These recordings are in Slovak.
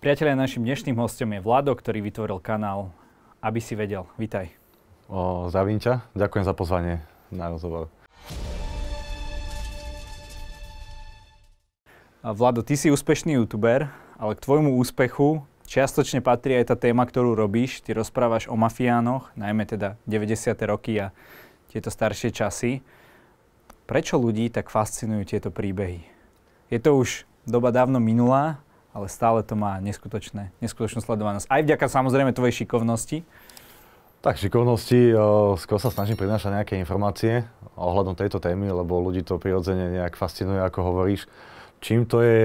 Priatelia, našim dnešným hostom je Vlado, ktorý vytvoril kanál Aby si vedel. vítaj. O, zdravím ťa. Ďakujem za pozvanie na rozhovor. Vlado, ty si úspešný youtuber, ale k tvojmu úspechu čiastočne patrí aj tá téma, ktorú robíš. Ty rozprávaš o mafiánoch, najmä teda 90. roky a tieto staršie časy. Prečo ľudí tak fascinujú tieto príbehy? Je to už doba dávno minulá, ale stále to má neskutočné, neskutočnú sledovanosť. Aj vďaka samozrejme tvojej šikovnosti. Tak šikovnosti, eh, skôr sa snažím prinášať nejaké informácie ohľadom tejto témy, lebo ľudí to prirodzene nejak fascinuje, ako hovoríš. Čím to je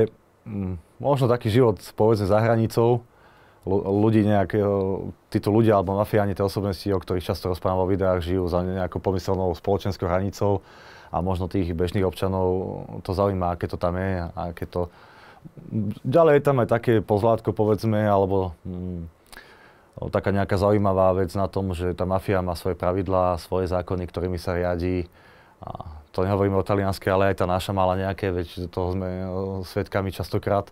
mm, možno taký život, povedzme, za hranicou, ľudí nejak, eh, títo ľudia alebo mafiáni, tie osobnosti, o ktorých často rozprávam vo videách, žijú za nejakou pomyselnou spoločenskou hranicou a možno tých bežných občanov to zaujíma, aké to tam je, aké to, Ďalej je tam aj také pozlátko, povedzme, alebo hm, taká nejaká zaujímavá vec na tom, že tá mafia má svoje pravidlá, svoje zákony, ktorými sa riadí. A to nehovoríme o talianskej, ale aj tá naša mala nejaké, veď toho sme e, svetkami častokrát.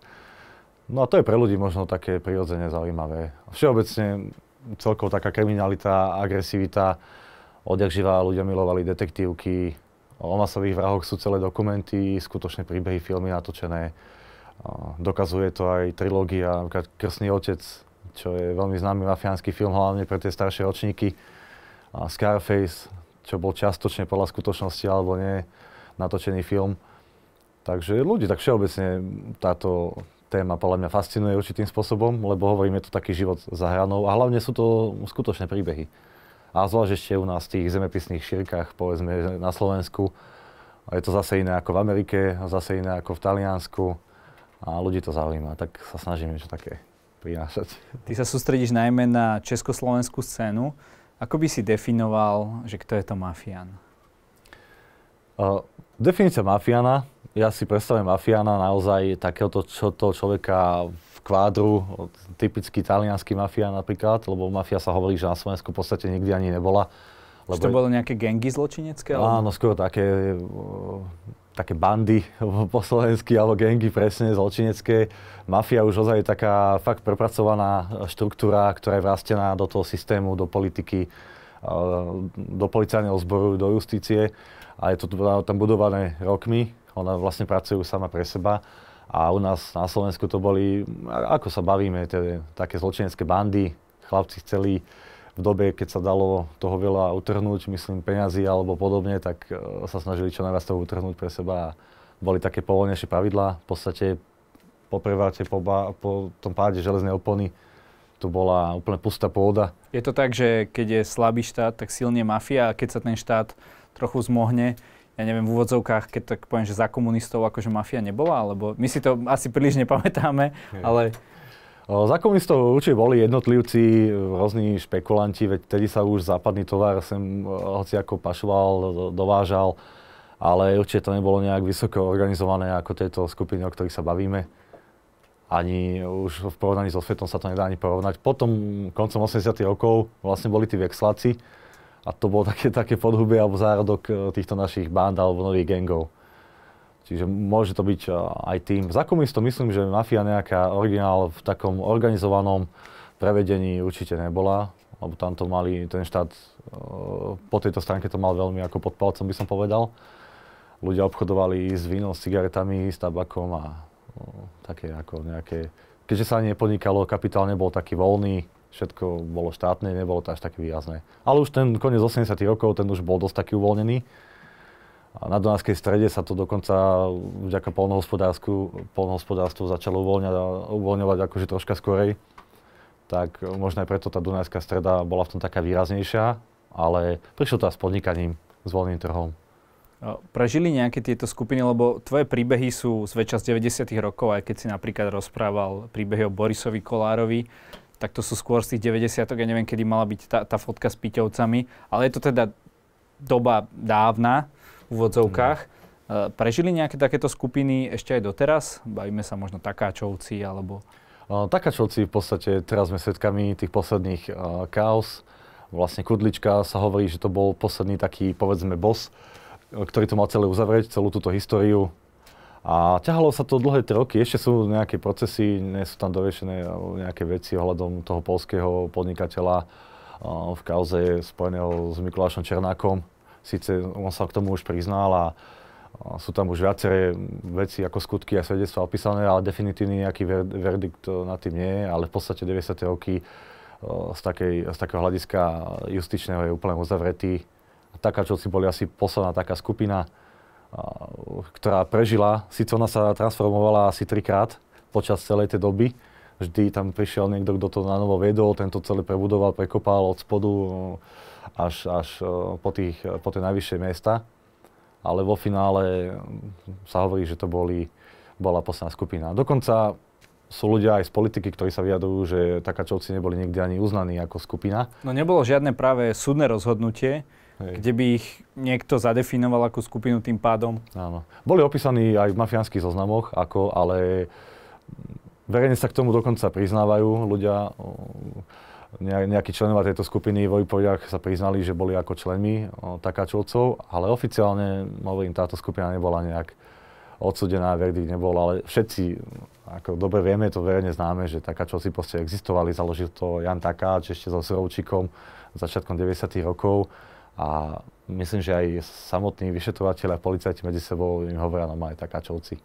No a to je pre ľudí možno také prirodzene zaujímavé. Všeobecne celkovo taká kriminalita, agresivita, živá ľudia milovali detektívky, o masových vrahoch sú celé dokumenty, skutočné príbehy, filmy natočené. Dokazuje to aj trilógia, napríklad Krsný otec, čo je veľmi známy mafiánsky film, hlavne pre tie staršie ročníky. A Scarface, čo bol častočne podľa skutočnosti alebo nie natočený film. Takže ľudí tak všeobecne táto téma podľa mňa fascinuje určitým spôsobom, lebo hovorím, je to taký život za hranou a hlavne sú to skutočné príbehy. A zvlášť ešte u nás v tých zemepisných šírkach, povedzme na Slovensku, je to zase iné ako v Amerike, zase iné ako v Taliansku, a ľudí to zaujíma, tak sa snažím niečo také prinášať. Ty sa sústredíš najmä na československú scénu. Ako by si definoval, že kto je to mafián? Uh, definícia mafiána, ja si predstavujem mafiána naozaj takéhoto čo, toho človeka v kvádru, typický talianský mafián napríklad, lebo mafia sa hovorí, že na Slovensku v podstate nikdy ani nebola. Lebo... Či to bolo nejaké gengy zločinecké? Áno, skôr také také bandy po slovensky, alebo gengy presne, zločinecké. Mafia už ozaj je taká fakt prepracovaná štruktúra, ktorá je vrastená do toho systému, do politiky, e, do policajného zboru, do justície. A je to tam budované rokmi. Ona vlastne pracujú sama pre seba. A u nás na Slovensku to boli, ako sa bavíme, tie, také zločinecké bandy. Chlapci chceli v dobe, keď sa dalo toho veľa utrhnúť, myslím peňazí alebo podobne, tak e, sa snažili čo najviac toho utrhnúť pre seba a boli také povolnejšie pravidlá. V podstate po prevrate, po, ba- po tom páde železnej opony tu bola úplne pustá pôda. Je to tak, že keď je slabý štát, tak silne mafia a keď sa ten štát trochu zmohne, ja neviem, v úvodzovkách, keď tak poviem, že za komunistov akože mafia nebola, alebo my si to asi príliš nepamätáme, Je. ale za komunistov určite boli jednotlivci, rôzni špekulanti, veď vtedy sa už západný tovar sem hoci ako pašoval, dovážal, ale určite to nebolo nejak vysoko organizované ako tieto skupiny, o ktorých sa bavíme. Ani už v porovnaní so svetom sa to nedá ani porovnať. Potom koncom 80. rokov vlastne boli tí vexláci a to bolo také, také podhuby alebo zárodok e, týchto našich band alebo nových gangov. Čiže môže to byť e, aj tým. Za komunistom myslím, že mafia nejaká originál v takom organizovanom prevedení určite nebola, lebo tam to mali, ten štát e, po tejto stránke to mal veľmi ako pod palcom, by som povedal. Ľudia obchodovali s vínom, s cigaretami, s tabakom a no, také ako nejaké... Keďže sa nepodnikalo, kapitál nebol taký voľný, všetko bolo štátne, nebolo to až také výrazné. Ale už ten koniec 80 rokov, ten už bol dosť taký uvoľnený a na Dunajskej strede sa to dokonca vďaka polnohospodárstvu začalo uvoľňať uvoľňovať akože troška skorej. Tak možno aj preto tá Dunajská streda bola v tom taká výraznejšia, ale prišlo to aj s podnikaním, s voľným trhom. Prežili nejaké tieto skupiny, lebo tvoje príbehy sú zväčša z 90. rokov, aj keď si napríklad rozprával príbehy o Borisovi Kolárovi, tak to sú skôr z tých 90. ja neviem, kedy mala byť tá, tá fotka s Piťovcami, ale je to teda doba dávna, úvodzovkách. Mm. Eh, prežili nejaké takéto skupiny ešte aj doteraz? Bavíme sa možno takáčovci alebo... Eh, takáčovci v podstate, teraz sme svetkami tých posledných uh, chaos. Vlastne Kudlička sa hovorí, že to bol posledný taký, povedzme, boss, ktorý to mal celé uzavrieť, celú túto históriu. A ťahalo sa to dlhé tri roky, ešte sú nejaké procesy, nie sú tam doriešené nejaké veci ohľadom toho polského podnikateľa v kauze spojeného s Mikulášom Černákom. Sice on sa k tomu už priznal a, a sú tam už viaceré veci ako skutky a svedectvá opísané, ale definitívny nejaký ver, verdikt e, na tým nie je, ale v podstate 90. roky e, z, takej, z takého hľadiska justičného je úplne uzavretý. Takáčovci boli asi posledná taká skupina, e, ktorá prežila. síce ona sa transformovala asi trikrát počas celej tej doby, vždy tam prišiel niekto, kto to na novo vedol, tento celý prebudoval, prekopal od spodu eh, až, až eh, po, tých, eh, po tie najvyššie miesta. Ale vo finále hm, sa hovorí, že to boli, bola posledná skupina. Dokonca sú ľudia aj z politiky, ktorí sa vyjadrujú, že takáčovci neboli nikdy ani uznaní ako skupina. No nebolo žiadne práve súdne rozhodnutie, Hej. kde by ich niekto zadefinoval ako skupinu tým pádom. Áno. Boli opísaní aj v mafiánskych zoznamoch, ako, ale hm, Verejne sa k tomu dokonca priznávajú ľudia, nejakí členovia tejto skupiny v výpovediach sa priznali, že boli ako členmi takáčovcov, ale oficiálne, hovorím, táto skupina nebola nejak odsudená, verdikt nebol, ale všetci, ako dobre vieme, to verejne známe, že takáčovci proste existovali, založil to Jan Takáč ešte so Sorovčíkom začiatkom 90. rokov a myslím, že aj samotní vyšetrovateľe a policajti medzi sebou im hovoria, no aj takáčovci.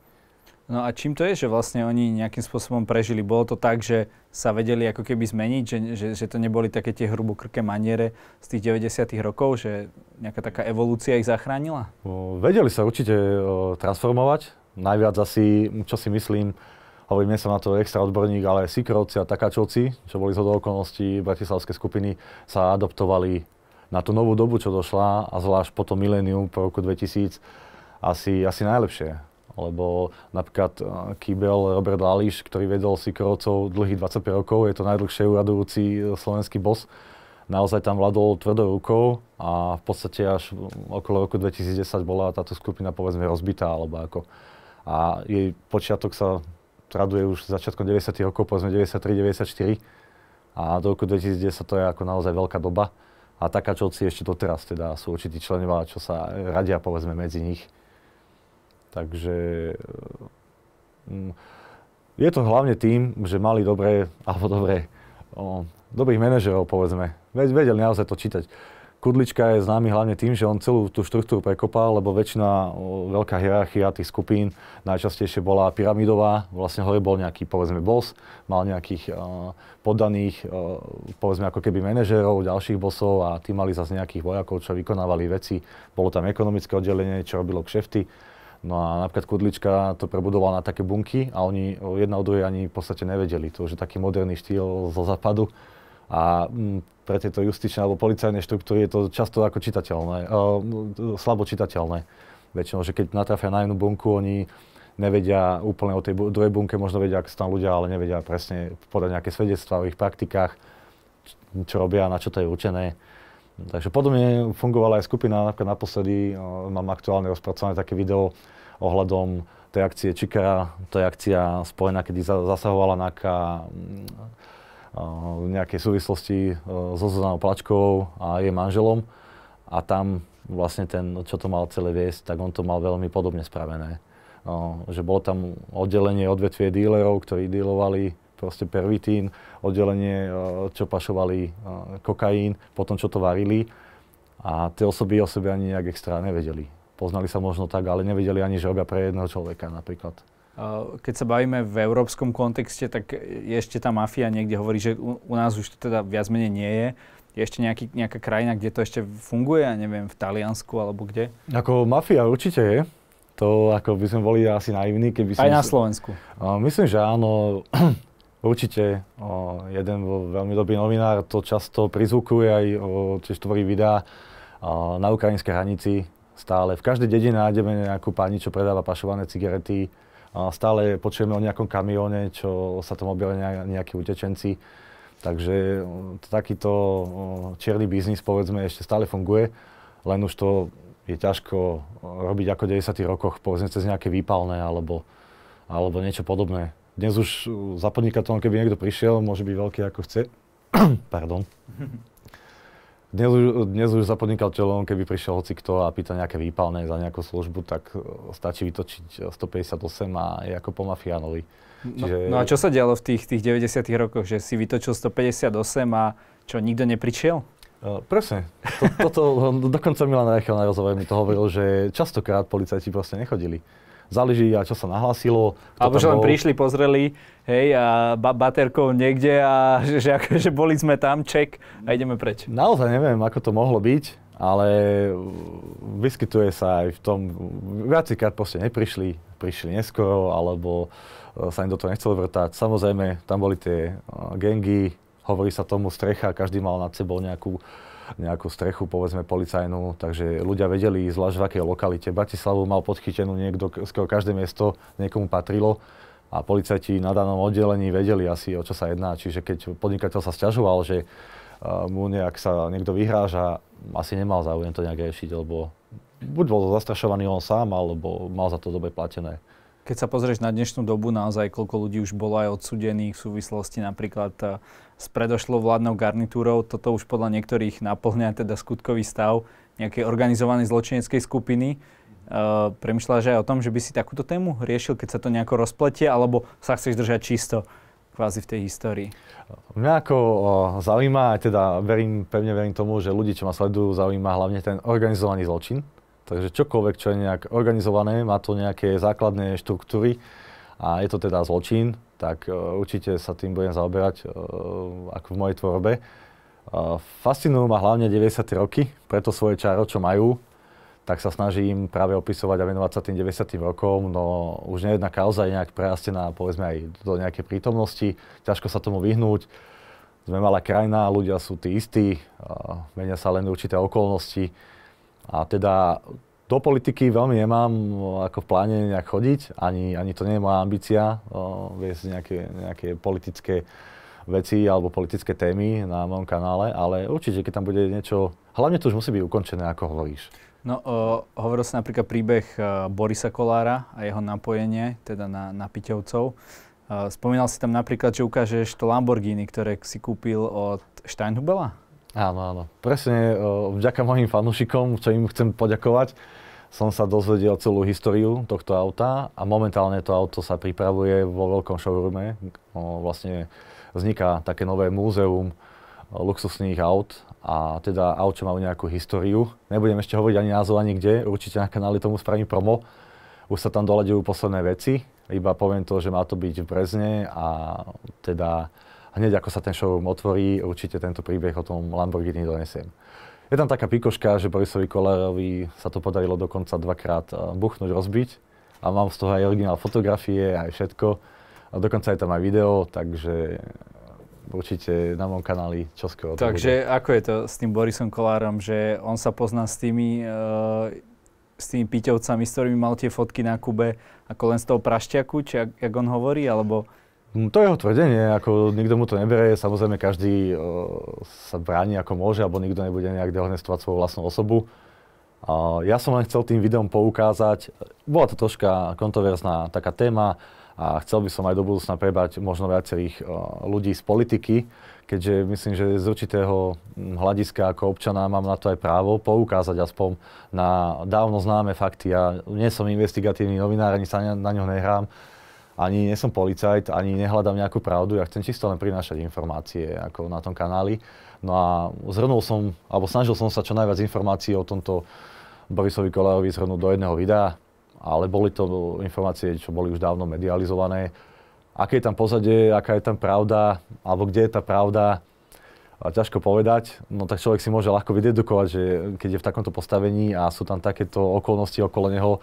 No a čím to je, že vlastne oni nejakým spôsobom prežili? Bolo to tak, že sa vedeli ako keby zmeniť, že, že, že to neboli také tie hrubokrké maniere z tých 90. rokov, že nejaká taká evolúcia ich zachránila? Vedeli sa určite transformovať. Najviac asi, čo si myslím, hovorím, nie som na to extra odborník, ale Sikrovci a Takáčovci, čo boli zhodou okolností bratislavské skupiny, sa adoptovali na tú novú dobu, čo došla a zvlášť po tom miléniu po roku 2000 asi, asi najlepšie lebo napríklad eh, kýbel Robert Lališ, ktorý vedol si krovcov dlhých 25 rokov, je to najdlhšie uradujúci eh, slovenský bos, naozaj tam vládol tvrdou rukou a v podstate až okolo roku 2010 bola táto skupina povedzme rozbitá alebo ako. A jej počiatok sa traduje už začiatkom 90. rokov, povedzme 93-94 a do roku 2010 to je ako naozaj veľká doba. A takáčovci ešte doteraz teda sú určití členovia, čo sa radia povedzme medzi nich. Takže eh, mm, je to hlavne tým, že mali dobré, alebo dobré, o, dobrých manažerov, povedzme. Vedeli naozaj to čítať. Kudlička je známy hlavne tým, že on celú tú štruktúru prekopal, lebo väčšina, o, veľká hierarchia tých skupín najčastejšie bola pyramidová. Vlastne hore bol nejaký, povedzme, boss, mal nejakých o, poddaných, o, povedzme, ako keby manažérov, ďalších bosov a tí mali zase nejakých vojakov, čo vykonávali veci. Bolo tam ekonomické oddelenie, čo robilo kšefty No a napríklad Kudlička to prebudoval na také bunky a oni jedna od druhej ani v podstate nevedeli. To už je taký moderný štýl zo západu. A mm, pre tieto justičné alebo policajné štruktúry je to často ako čitateľné, eh, slabo čitateľné. Väčšinou, že keď natrafia na jednu bunku, oni nevedia úplne o tej druhej bunke, možno vedia, ako sú tam ľudia, ale nevedia presne podať nejaké svedectvá o ich praktikách, čo robia, na čo to je určené. Takže podobne fungovala aj skupina, napríklad naposledy mám aktuálne rozpracované také video ohľadom tej akcie Čikara, to je akcia spojená, kedy zasahovala NAKA v mm, nejakej súvislosti so Zuzanou Plačkou a jej manželom a tam vlastne ten, čo to mal celé viesť, tak on to mal veľmi podobne spravené. že bolo tam oddelenie odvetvie dílerov, ktorí dílovali proste pervitín, oddelenie, e, čo pašovali e, kokain, potom čo to varili. A tie osoby o sebe ani nejak extra nevedeli. Poznali sa možno tak, ale nevedeli ani, že robia pre jedného človeka napríklad. Keď sa bavíme v európskom kontexte, tak ešte tá mafia niekde hovorí, že u, u nás už to teda viac menej nie je. Je ešte nejaký, nejaká krajina, kde to ešte funguje, ja neviem, v Taliansku alebo kde? Ako mafia určite je. To ako by sme boli asi naivní, keby Aj na Slovensku. Myslím, že áno. Určite. O, jeden bol veľmi dobrý novinár, to často prizvukuje aj, o, tiež tvorí videá o, na ukrajinskej hranici stále. V každej dedine nájdeme nejakú pani, čo predáva pašované cigarety. O, stále počujeme o nejakom kamióne, čo sa tam objavili nejakí utečenci. Takže takýto čierny biznis, povedzme, ešte stále funguje, len už to je ťažko robiť ako v 10 rokoch, povedzme cez nejaké výpalné alebo, alebo niečo podobné. Dnes už uh, za podnikateľom, keby niekto prišiel, môže byť veľký ako chce. Pardon. Dnes už, dnes už za podnikateľom, keby prišiel hoci kto a pýta nejaké výpalné za nejakú službu, tak uh, stačí vytočiť 158 uh, a je ako po mafiánovi. No, Čiže... No, no a čo sa dialo v tých, tých 90 rokoch, že si vytočil 158 a čo, nikto neprišiel? Uh, presne. To, toto, dokonca Milan Rechel na rozhovore mi to hovoril, že častokrát policajti proste nechodili záleží, a čo sa nahlasilo. Alebo že len prišli, pozreli, hej, a ba- baterkou niekde a že, že, že boli sme tam, ček a ideme preč. Naozaj neviem, ako to mohlo byť ale vyskytuje sa aj v tom, viacikrát proste neprišli, prišli neskoro, alebo e, sa im do toho nechcelo vrtať. Samozrejme, tam boli tie e, gengy, hovorí sa tomu strecha, každý mal nad sebou nejakú nejakú strechu, povedzme policajnú, takže ľudia vedeli zvlášť v akej lokalite. Bratislavu mal podchytenú niekto, z skoro každé miesto niekomu patrilo a policajti na danom oddelení vedeli asi, o čo sa jedná. Čiže keď podnikateľ sa sťažoval, že mu nejak sa niekto vyhráža, asi nemal záujem to nejak riešiť, lebo buď bol zastrašovaný on sám, alebo mal za to dobe platené. Keď sa pozrieš na dnešnú dobu, naozaj koľko ľudí už bolo aj odsudených v súvislosti napríklad s predošlou vládnou garnitúrou. Toto už podľa niektorých naplňa teda skutkový stav nejakej organizovanej zločineckej skupiny. Uh, e, Premýšľaš aj o tom, že by si takúto tému riešil, keď sa to nejako rozpletie, alebo sa chceš držať čisto kvázi v tej histórii? Mňa ako o, zaujíma, teda verím, pevne verím tomu, že ľudí, čo ma sledujú, zaujíma hlavne ten organizovaný zločin. Takže čokoľvek, čo je nejak organizované, má to nejaké základné štruktúry, a je to teda zločin, tak e, určite sa tým budem zaoberať e, ako v mojej tvorbe. E, Fascinujú ma hlavne 90. roky, preto svoje čaro, čo majú, tak sa snažím práve opisovať a venovať sa tým 90. rokom, no už nejedna kauza je nejak prerastená, povedzme aj do nejakej prítomnosti, ťažko sa tomu vyhnúť. Sme malá krajina, ľudia sú tí istí, menia sa len určité okolnosti a teda do politiky veľmi nemám ako v pláne nejak chodiť, ani, ani to nie je moja ambícia uh, viesť nejaké, nejaké politické veci alebo politické témy na mojom kanále, ale určite, keď tam bude niečo, hlavne to už musí byť ukončené, ako hovoríš. No, uh, hovoril sa napríklad príbeh uh, Borisa Kolára a jeho napojenie, teda na, na Piteovcov. Uh, e, spomínal si tam napríklad, že ukážeš to Lamborghini, ktoré si kúpil od Steinhubela? Áno, áno. Presne uh, vďaka mojim fanúšikom, čo im chcem poďakovať, som sa dozvedel celú históriu tohto auta a momentálne to auto sa pripravuje vo veľkom showroome. No, vlastne vzniká také nové múzeum luxusných aut a teda aut, čo majú nejakú históriu. Nebudem ešte hovoriť ani názov, ani kde, určite na kanáli tomu spravím promo. Už sa tam doľadujú posledné veci, iba poviem to, že má to byť v Brezne a teda hneď ako sa ten showroom otvorí, určite tento príbeh o tom Lamborghini donesiem. Je tam taká pikoška, že Borisovi Kolárovi sa to podarilo dokonca dvakrát e, buchnúť, rozbiť. A mám z toho aj originál fotografie, aj všetko. A dokonca je tam aj video, takže určite na mojom kanáli čoskoro. Takže bude. ako je to s tým Borisom Kolárom, že on sa pozná s tými, uh, s tými piťovcami, s ktorými mal tie fotky na Kube, ako len z toho prašťaku, či ak, jak on hovorí, alebo... No, to jeho tvrdenie, ako nikto mu to neberie, samozrejme každý o, e, sa bráni ako môže, alebo nikto nebude nejak dehonestovať svoju vlastnú osobu. O, ja som len chcel tým videom poukázať, bola to troška kontroverzná taká téma a chcel by som aj do budúcna prebať možno viacerých o, e, ľudí z politiky, keďže myslím, že z určitého hľadiska ako občana mám na to aj právo poukázať aspoň na dávno známe fakty. Ja nie som investigatívny novinár, ani sa na, na ňo nehrám, ani nie som policajt, ani nehľadám nejakú pravdu, ja chcem čisto len prinášať informácie ako na tom kanáli. No a zhrnul som, alebo snažil som sa čo najviac informácií o tomto Borisovi Kolárovi zhrnúť do jedného videa, ale boli to informácie, čo boli už dávno medializované. Aké je tam pozadie, aká je tam pravda, alebo kde je tá pravda, a ťažko povedať, no tak človek si môže ľahko vydedukovať, že keď je v takomto postavení a sú tam takéto okolnosti okolo neho,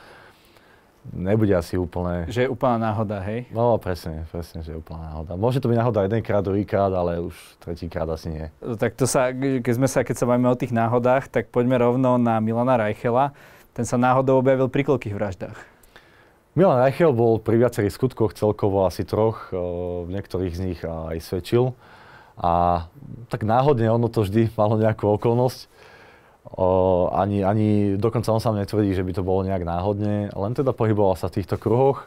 nebude asi úplne... Že je úplná náhoda, hej? No, presne, presne, že je úplná náhoda. Môže to byť náhoda jedenkrát, druhýkrát, ale už tretíkrát asi nie. Tak to sa, keď sme sa, keď sa bavíme o tých náhodách, tak poďme rovno na Milana Reichela. Ten sa náhodou objavil pri koľkých vraždách? Milan Reichel bol pri viacerých skutkoch, celkovo asi troch, v niektorých z nich aj svedčil. A tak náhodne ono to vždy malo nejakú okolnosť. O, ani, ani dokonca on sám netvrdí, že by to bolo nejak náhodne, len teda pohyboval sa v týchto kruhoch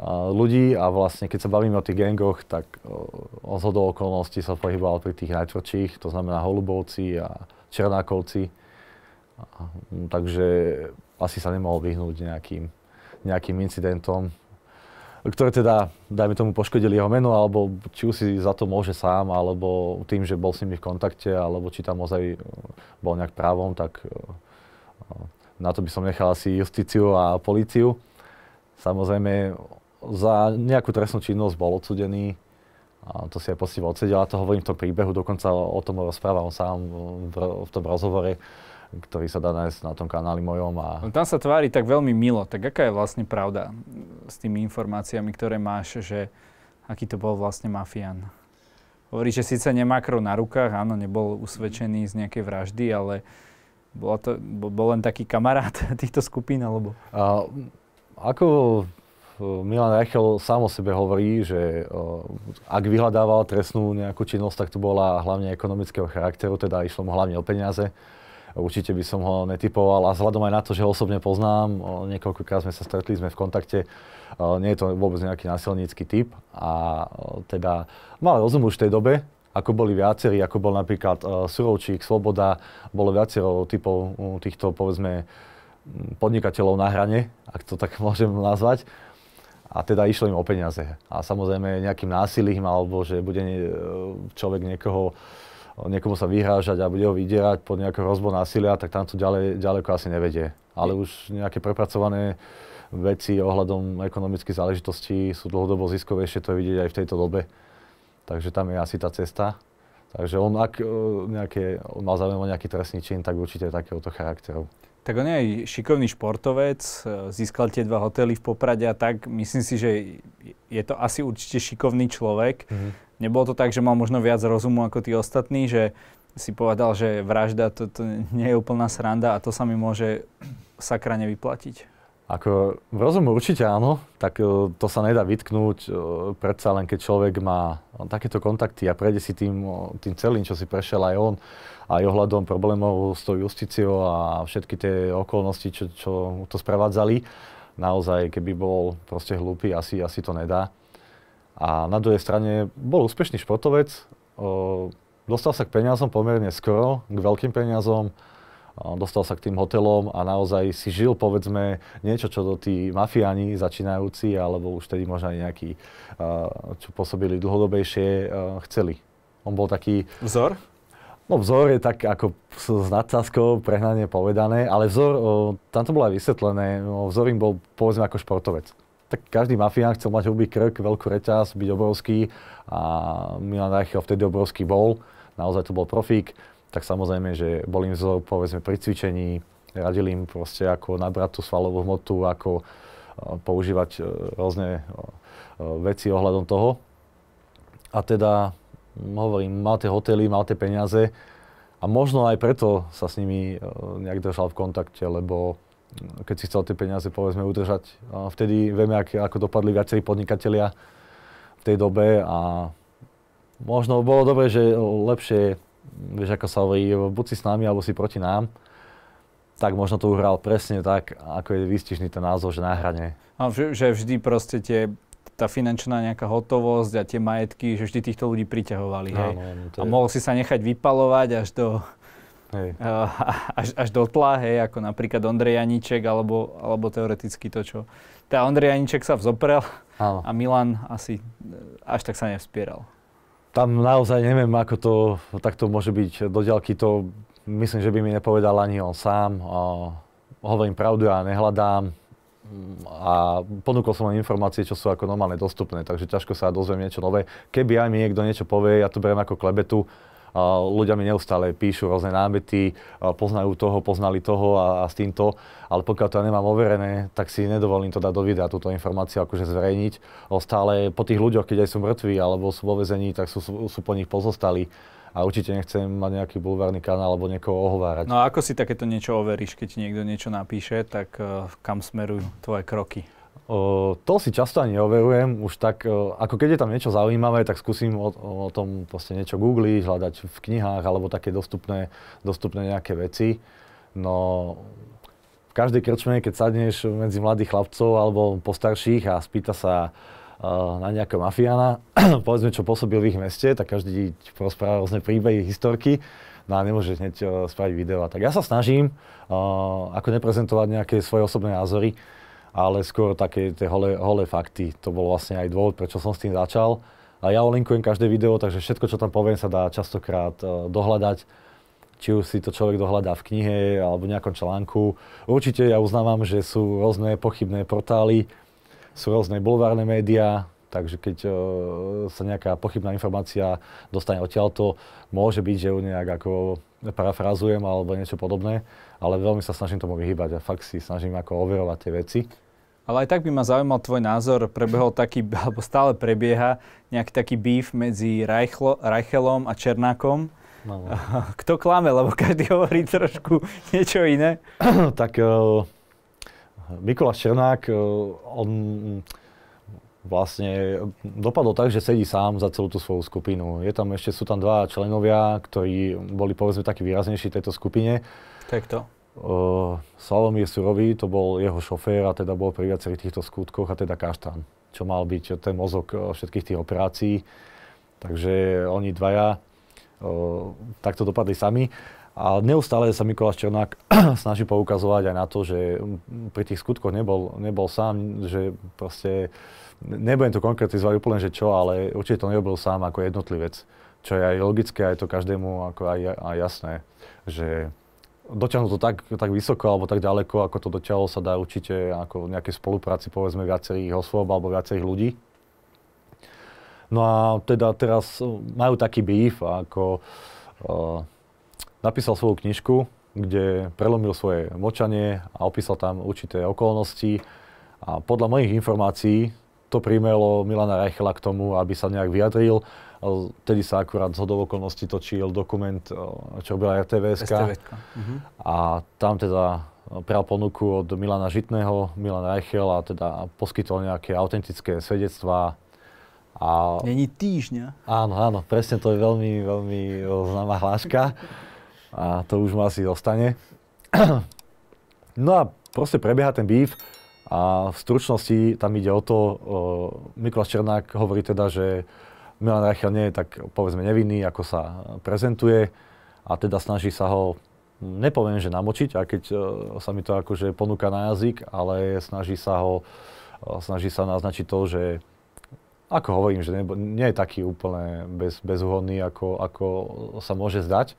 a, ľudí a vlastne keď sa bavíme o tých gangoch, tak o, zhodou okolností sa pohyboval pri tých najtvrdších, to znamená Holubovci a Černákovci. A, takže asi sa nemohol vyhnúť nejakým, nejakým incidentom ktoré teda, dajme tomu, poškodili jeho meno, alebo či už si za to môže sám, alebo tým, že bol s nimi v kontakte, alebo či tam ozaj e, bol nejak právom, tak e, e, na to by som nechal asi justíciu a políciu. Samozrejme, za nejakú trestnú činnosť bol odsudený, a to si aj postivo odsedel, a to hovorím v tom príbehu, dokonca o tom rozprávam sám v, v tom rozhovore ktorý sa dá nájsť na tom kanáli mojom. A... No, tam sa tvári tak veľmi milo. Tak aká je vlastne pravda s tými informáciami, ktoré máš, že aký to bol vlastne mafián? Hovorí, že síce nemá krv na rukách, áno, nebol usvedčený z nejakej vraždy, ale bol to, bol len taký kamarát týchto skupín, alebo? A, ako e, Milan Rachel sám o sebe hovorí, že e, ak vyhľadával trestnú nejakú činnosť, tak to bola hlavne ekonomického charakteru, teda išlo mu hlavne o peniaze Určite by som ho netypoval a vzhľadom aj na to, že ho osobne poznám, niekoľkokrát sme sa stretli, sme v kontakte, nie je to vôbec nejaký násilnícky typ a teda mal rozum už v tej dobe, ako boli viacerí, ako bol napríklad Surovčík, Sloboda, bolo viacero typov týchto, povedzme, podnikateľov na hrane, ak to tak môžem nazvať. A teda išlo im o peniaze. A samozrejme nejakým násilím, alebo že bude e, človek niekoho niekomu sa vyhrážať a bude ho vydierať pod nejakého rozbor násilia, tak tam to ďalej, ďaleko asi nevedie. Ale už nejaké prepracované veci ohľadom ekonomických záležitostí sú dlhodobo ziskovejšie, to je vidieť aj v tejto dobe. Takže tam je asi tá cesta. Takže on, ak e, nejaké, on má záujem o nejaký trestný čin, tak určite je takéhoto charakteru. Tak on je aj šikovný športovec, e, získal tie dva hotely v Poprade a tak. Myslím si, že je to asi určite šikovný človek. Mm-hmm Nebolo to tak, že mal možno viac rozumu ako tí ostatní, že si povedal, že vražda to, to nie je úplná sranda a to sa mi môže sakra nevyplatiť. Ako v rozum určite áno, tak e, to sa nedá vytknúť, e, predsa len keď človek má e, takéto kontakty a prejde si tým, tým celým, čo si prešiel aj on, aj ohľadom problémov s tou justíciou a všetky tie okolnosti, čo, čo to sprevádzali, naozaj, keby bol proste hlúpy, asi, asi to nedá. A na druhej strane bol úspešný športovec, dostal sa k peniazom pomerne skoro, k veľkým peniazom, dostal sa k tým hotelom a naozaj si žil, povedzme, niečo, čo do tí mafiáni začínajúci, alebo už tedy možno aj nejakí, čo pôsobili dlhodobejšie, chceli. On bol taký... Vzor? No vzor je tak ako s nadsázkou prehnane povedané, ale vzor, tamto tam to bolo aj vysvetlené, no, vzor im bol povedzme ako športovec tak každý mafián chcel mať hrubý krk, veľkú reťaz, byť obrovský a Milan Rajchel vtedy obrovský bol, naozaj to bol profík, tak samozrejme, že bol im vzor, povedzme, pri cvičení, radili im proste ako nabrať tú svalovú hmotu, ako e, používať e, rôzne e, veci ohľadom toho. A teda, hm, hovorím, mal tie hotely, mal tie peniaze a možno aj preto sa s nimi nejak držal v kontakte, lebo keď si chcel tie peniaze povedzme udržať. A vtedy vieme, ak, ako dopadli viacerí podnikatelia v tej dobe a možno bolo dobre, že lepšie, vieš ako sa hovorí, buď si s nami alebo si proti nám, tak možno to uhral presne tak, ako je výstižný ten názov, že na A no, že, že vždy proste tie tá finančná nejaká hotovosť a tie majetky, že vždy týchto ľudí priťahovali. Hej. Áno, je... A mohol si sa nechať vypalovať až do Hej. Eh, až, až do tla, hej, ako napríklad Ondrej Janíček, alebo, alebo teoreticky to, čo... Teda Ondrej Janíček sa vzoprel Áno. a Milan asi eh, až tak sa nevspieral. Tam naozaj neviem, ako to takto môže byť do ďalky. To myslím, že by mi nepovedal ani on sám. Hovorím pravdu, ja nehľadám a ponúkol som len informácie, čo sú ako normálne dostupné, takže ťažko sa dozviem niečo nové. Keby aj mi niekto niečo povie, ja to beriem ako klebetu, ľudia mi neustále píšu rôzne námety, poznajú toho, poznali toho a, a s týmto, ale pokiaľ to ja nemám overené, tak si nedovolím to dať do videa, túto informáciu akože zverejniť. Stále po tých ľuďoch, keď aj sú mŕtvi alebo sú vo vezení, tak sú, sú, sú po nich pozostali a určite nechcem mať nejaký bulvárny kanál alebo niekoho ohovárať. No a ako si takéto niečo overíš, keď ti niekto niečo napíše, tak uh, kam smerujú tvoje kroky? to si často ani overujem, už tak, ako keď je tam niečo zaujímavé, tak skúsim o, o tom proste niečo googliť, hľadať v knihách alebo také dostupné, dostupné nejaké veci. No, v každej krčme, keď sadneš medzi mladých chlapcov alebo postarších a spýta sa na nejakého mafiána, povedzme, čo pôsobil v ich meste, tak každý prospráva rôzne príbehy, historky no a nemôžeš hneď spraviť video. Tak ja sa snažím uh, ako neprezentovať nejaké svoje osobné názory, ale skôr také tie holé, holé fakty. To bol vlastne aj dôvod, prečo som s tým začal. A ja linkujem každé video, takže všetko, čo tam poviem, sa dá častokrát eh, dohľadať. Či už si to človek dohľadá v knihe alebo v nejakom článku. Určite ja uznávam, že sú rôzne pochybné portály, sú rôzne bulvárne médiá, takže keď uh, sa nejaká pochybná informácia dostane odtiaľto, môže byť, že ju nejak ako parafrazujem alebo niečo podobné ale veľmi sa snažím tomu vyhybať a fakt si snažím ako overovať tie veci. Ale aj tak by ma zaujímal tvoj názor, prebehol taký, alebo stále prebieha nejaký taký býv medzi Reichlo, Reichelom a Černákom. No, no. Kto klame, lebo každý hovorí trošku niečo iné. tak uh, Mikuláš Černák, uh, on vlastne dopadlo tak, že sedí sám za celú tú svoju skupinu. Je tam, ešte sú tam dva členovia, ktorí boli povedzme takí výraznejší v tejto skupine. to. Uh, Salomír Surový, to bol jeho šofér a teda bol pri viacerých týchto skutkoch a teda Kaštan, čo mal byť ten mozog všetkých tých operácií. Takže oni dvaja uh, takto dopadli sami. A neustále sa Mikuláš Černák snaží poukazovať aj na to, že pri tých skutkoch nebol, nebol sám, že proste uh, nebudem to konkretizovať úplne, že čo, ale určite to neurobil sám ako jednotlivec. Čo je aj logické, aj to každému ako aj, aj jasné, že dotiahnuť to tak, tak vysoko alebo tak ďaleko, ako to dotiahlo sa dá určite ako nejaké spolupráci povedzme viacerých osôb alebo viacerých ľudí. No a teda teraz e, majú taký býv, ako uh, napísal svoju knižku, kde prelomil svoje močanie a opísal tam určité okolnosti. A podľa mojich informácií to primelo Milana Reichela k tomu, aby sa nejak vyjadril. Vtedy e, sa akurát z okolností točil dokument, e, čo robila RTVS. Mhm. A tam teda prijal ponuku od Milana Žitného, Milan Reichel a teda poskytol nejaké autentické svedectvá. A... Není týždňa. Áno, áno, presne to je veľmi, veľmi e, známa hláška. A to už ma asi zostane. No a proste prebieha ten býv. A v stručnosti tam ide o to, Mikuláš Černák hovorí teda, že Milan Rachel nie je tak povedzme nevinný, ako sa prezentuje a teda snaží sa ho, nepoviem, že namočiť, a keď e, sa mi to akože ponúka na jazyk, ale snaží sa ho, e, snaží sa naznačiť to, že ako hovorím, že nie je taký úplne bez, bezúhodný, ako, ako sa môže zdať.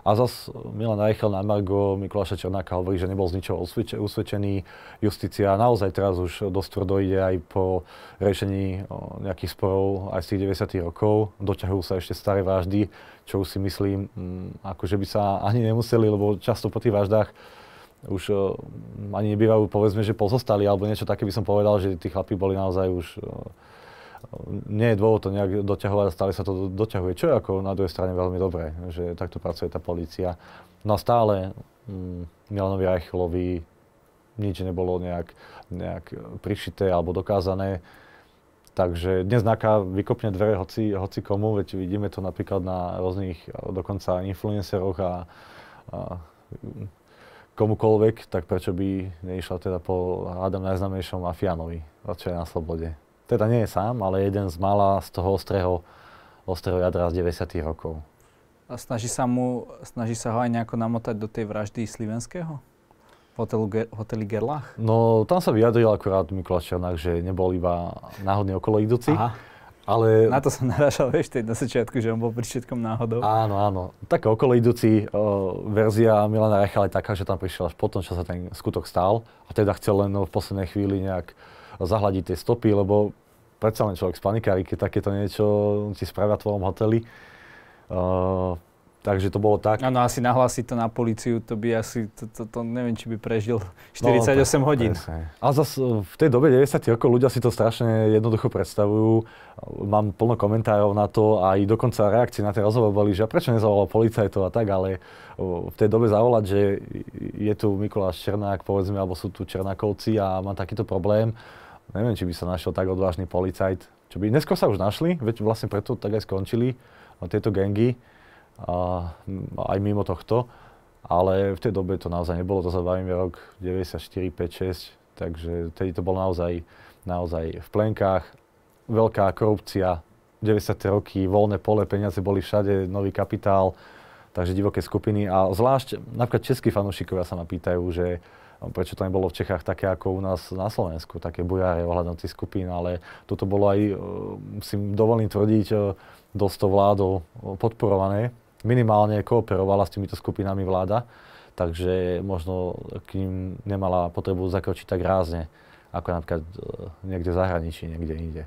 A zas Milan Eichel na Margo Mikuláša Černáka hovorí, že nebol z ničoho usvedčený. Justícia naozaj teraz už dosť tvrdo ide aj po riešení nejakých sporov aj z tých 90. rokov. Doťahujú sa ešte staré váždy, čo už si myslím, akože by sa ani nemuseli, lebo často po tých váždach už ani nebývajú, povedzme, že pozostali, alebo niečo také by som povedal, že tí chlapí boli naozaj už nie je dôvod to nejak doťahovať a stále sa to doťahuje, čo je ako na druhej strane veľmi dobré, že takto pracuje tá policia. No a stále mm, Milanovi Rajchlovi nič nebolo nejak, nejak prišité alebo dokázané. Takže dnes NAKA vykopne dvere hoci, hoci komu, veď vidíme to napríklad na rôznych dokonca influenceroch a, a komukoľvek, tak prečo by neišla teda po hádam najznámejšom mafiánovi, je na slobode. Teda nie je sám, ale jeden z mala z toho ostrého, ostrého jadra z 90. rokov. A snaží sa, mu, snaží sa ho aj nejako namotať do tej vraždy Slivenského? hotelu, hoteli Gerlach? No, tam sa vyjadril akurát Mikuláš Černák, že nebol iba náhodne okolo idúci. Aha. Ale... Na to som narážal, vieš, tej na začiatku, že on bol pri všetkom náhodou. Áno, áno. Taká okolo idúci o, verzia Milana Rechala je taká, že tam prišiel až potom, čo sa ten skutok stal. A teda chcel len no, v poslednej chvíli nejak zahľadiť tie stopy, lebo predsa len človek z panikári, keď takéto niečo si spravia v tvojom hoteli. Uh, Takže to bolo tak. Áno, asi nahlásiť to na policiu, to by asi, to, to, to neviem, či by prežil 48 no, hodín. A zase eh, v tej dobe 90 rokov ľudia si to strašne jednoducho predstavujú. Mám plno komentárov na to a aj dokonca reakcie na tie rozhovor boli, že prečo nezavolal policajtov a tak, ale eh, v tej dobe zavolať, že je tu Mikuláš Černák, povedzme, alebo sú tu Černákovci a má takýto problém, Neviem, či by sa našiel tak odvážny policajt. Čo by... Dnesko sa už našli, veď vlastne preto tak aj skončili no, tieto gengy, a, no, aj mimo tohto. Ale v tej dobe to naozaj nebolo, to sa bavíme rok 94, 5, 6, takže tedy to bolo naozaj, naozaj v plenkách. Veľká korupcia, 90. roky, voľné pole, peniaze boli všade, nový kapitál, takže divoké skupiny. A zvlášť napríklad českí fanúšikovia sa ma pýtajú, že prečo to nebolo v Čechách také ako u nás na Slovensku, také bujare ohľadom tých skupín, ale toto bolo aj, e, si dovolím tvrdiť, e, dosť to vládou podporované. Minimálne kooperovala s týmito skupinami vláda, takže možno k ním nemala potrebu zakročiť tak rázne, ako napríklad e, niekde v zahraničí, niekde inde.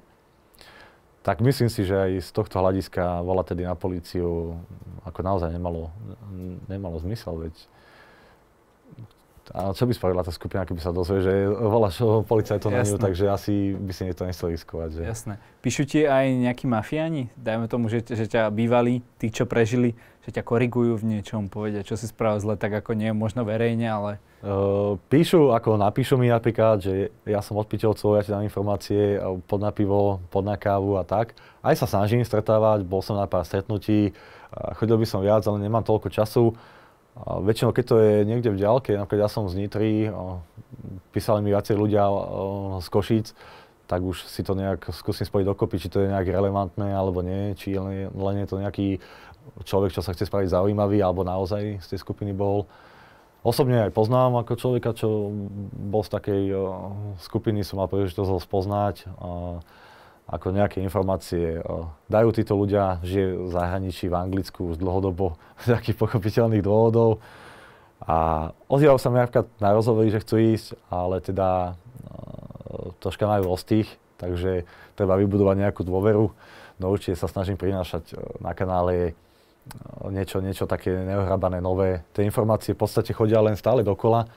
Tak myslím si, že aj z tohto hľadiska volať tedy na políciu ako naozaj nemalo, nemalo zmysel, veď a čo by spravila tá skupina, keby sa dozvie, že voláš policajtov na ňu, takže asi by si to nechcel riskovať. Že? Jasné. Píšu ti aj nejakí mafiáni? Dajme tomu, že, že ťa bývali, tí, čo prežili, že ťa korigujú v niečom, povedia, čo si spravil zle, tak ako nie, možno verejne, ale... Uh, píšu, ako napíšu mi napríklad, že ja som od ja ti dám informácie pod na pivo, pod na kávu a tak. Aj sa snažím stretávať, bol som na pár stretnutí, chodil by som viac, ale nemám toľko času. A väčšinou, keď to je niekde v ďalke, napríklad ja som z Nitry, písali mi viacej ľudia z Košíc, tak už si to nejak skúsim spojiť dokopy, či to je nejak relevantné alebo nie, či len, je to nejaký človek, čo sa chce spraviť zaujímavý alebo naozaj z tej skupiny bol. Osobne aj poznám ako človeka, čo bol z takej skupiny, som mal príležitosť ho spoznať. A, ako nejaké informácie eh, dajú títo ľudia, žije v zahraničí, v Anglicku už dlhodobo z pochopiteľných dôvodov. A ozýval sa mi napríklad na rozhovory, že chcú ísť, ale teda eh, troška majú ostých, takže treba vybudovať nejakú dôveru. No určite sa snažím prinášať eh, na kanále niečo, niečo také neohrabané, nové. Tie informácie v podstate chodia len stále dokola,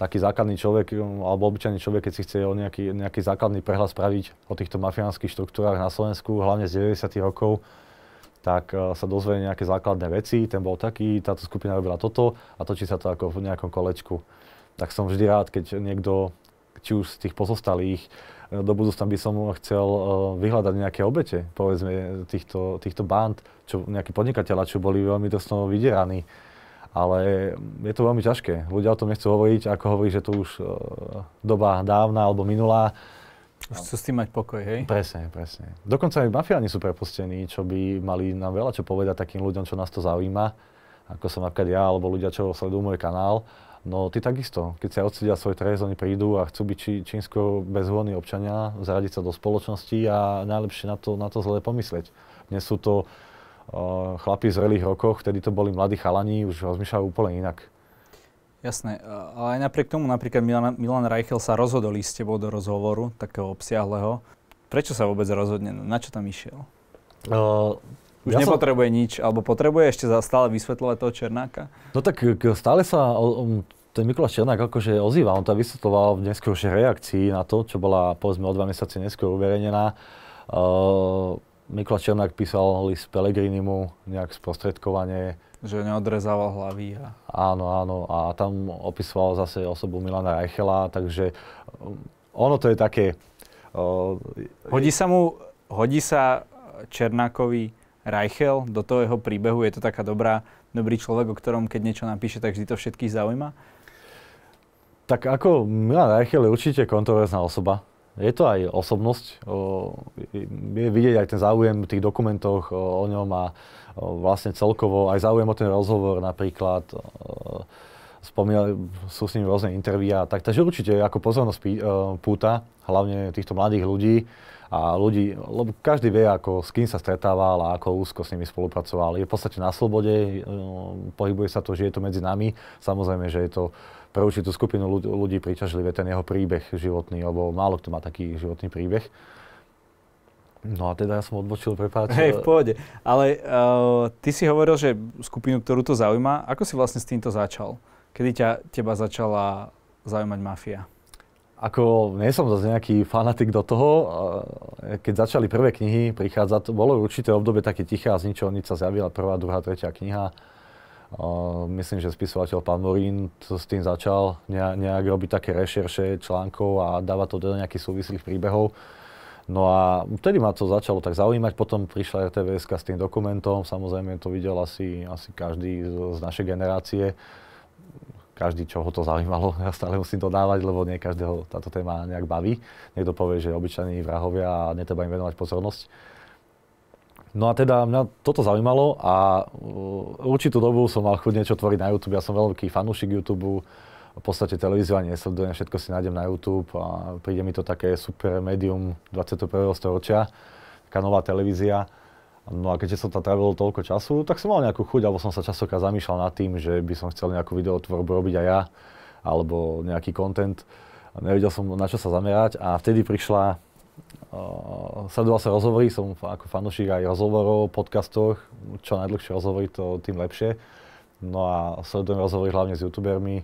taký základný človek, alebo obyčajný človek, keď si chce o nejaký, nejaký základný prehľad spraviť o týchto mafiánskych štruktúrach na Slovensku, hlavne z 90. rokov, tak e, sa dozvie nejaké základné veci, ten bol taký, táto skupina robila toto a točí sa to ako v nejakom kolečku. Tak som vždy rád, keď niekto, či už z tých pozostalých, e, do budúcna by som chcel e, vyhľadať nejaké obete, povedzme, týchto, týchto band, čo, nejakí podnikateľa, čo boli veľmi drsno vydieraní ale je to veľmi ťažké. Ľudia o tom nechcú hovoriť, ako hovorí, že to už e, doba dávna alebo minulá. Už chcú s tým mať pokoj, hej? Presne, presne. Dokonca aj mafiáni sú prepustení, čo by mali nám veľa čo povedať takým ľuďom, čo nás to zaujíma, ako som napríklad ja, alebo ľudia, čo sledujú môj kanál. No ty takisto, keď sa odsedia svoj trest, oni prídu a chcú byť či, čínsko bezhodní občania, zaradiť sa do spoločnosti a najlepšie na to, na to zle pomyslieť. Dnes sú to chlapi v zrelých rokoch, vtedy to boli mladí chalani, už rozmýšľajú úplne inak. Jasné, e, ale aj napriek tomu napríklad Milan, Milan Reichel sa rozhodol ísť s tebou do rozhovoru, takého obsiahleho. Prečo sa vôbec rozhodne? Na čo tam išiel? Uh, už ja nepotrebuje som... nič, alebo potrebuje ešte stále vysvetľovať toho Černáka? No tak e, stále sa ten Mikuláš Černák akože ozýva, on to vysvetloval v neskôršej reakcii na to, čo bola povedzme o dva mesiace neskôr uverejnená. Uh, Mikla Černák písal list Pelegrinimu nejak sprostredkovanie. Že neodrezával hlavy. A... Áno, áno. A tam opisoval zase osobu Milana Reichela, takže um, ono to je také... Uh, hodí sa mu, hodí sa Černákovi Reichel do toho jeho príbehu? Je to taká dobrá, dobrý človek, o ktorom keď niečo napíše, tak vždy to všetkých zaujíma? Tak ako Milan Reichel je určite kontroverzná osoba je to aj osobnosť, je vidieť aj ten záujem v tých dokumentoch o ňom a vlastne celkovo aj záujem o ten rozhovor napríklad spomínali, sú s ním rôzne intervíja, tak takže určite ako pozornosť púta, hlavne týchto mladých ľudí a ľudí, lebo každý vie, ako, s kým sa stretával a ako úzko s nimi spolupracoval. Je v podstate na slobode, pohybuje sa to, že je to medzi nami, samozrejme, že je to pre určitú skupinu ľudí príťažlivé ten jeho príbeh životný, alebo málo kto má taký životný príbeh. No a teda ja som odbočil, prepáč. Hej, v pohode. Ale uh, ty si hovoril, že skupinu, ktorú to zaujíma, ako si vlastne s týmto začal? Kedy ťa, teba začala zaujímať mafia? Ako, nie som zase nejaký fanatik do toho. Eh, keď začali prvé knihy prichádzať, bolo určité obdobie také tiché a z ničoho nič sa zjavila prvá, druhá, tretia kniha Myslím, že spisovateľ pán Morín s tým začal nejak robiť také rešerše článkov a dáva to do nejakých súvislých príbehov. No a vtedy ma to začalo tak zaujímať, potom prišla rtvs s tým dokumentom, samozrejme to videl asi, asi každý z, z našej generácie, každý, čo ho to zaujímalo, ja stále musím to dávať, lebo nie každého táto téma nejak baví. Niekto povie, že obyčajní vrahovia a netreba im venovať pozornosť. No a teda mňa toto zaujímalo a uh, určitú dobu som mal chuť niečo tvoriť na YouTube. Ja som veľký fanúšik YouTube, v podstate televíziu ani nesledujem, všetko si nájdem na YouTube a príde mi to také super médium 21. storočia, taká nová televízia. No a keďže som tam trávil toľko času, tak som mal nejakú chuť, alebo som sa častokrát zamýšľal nad tým, že by som chcel nejakú videotvorbu robiť aj ja, alebo nejaký content. Nevedel som, na čo sa zamerať a vtedy prišla Eh, sledoval sa rozhovory, som ako fanúšik aj rozhovorov, podcastoch, čo najdlhšie rozhovory, to tým lepšie. No a sledujem rozhovory hlavne s youtubermi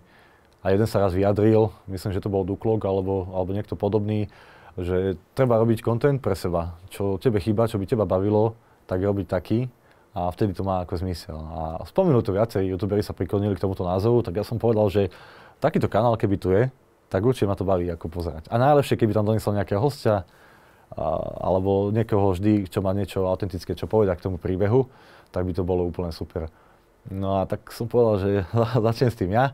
a jeden sa raz vyjadril, myslím, že to bol Duklok alebo, alebo niekto podobný, že treba robiť kontent pre seba. Čo tebe chýba, čo by teba bavilo, tak robiť taký a vtedy to má ako zmysel. A spomenul to viacej, youtuberi sa priklonili k tomuto názoru, tak ja som povedal, že takýto kanál, keby tu je, tak určite ma to baví ako pozerať. A najlepšie, keby tam doniesol nejakého hostia, alebo niekoho vždy, čo má niečo autentické, čo poveda k tomu príbehu, tak by to bolo úplne super. No a tak som povedal, že začnem s tým ja.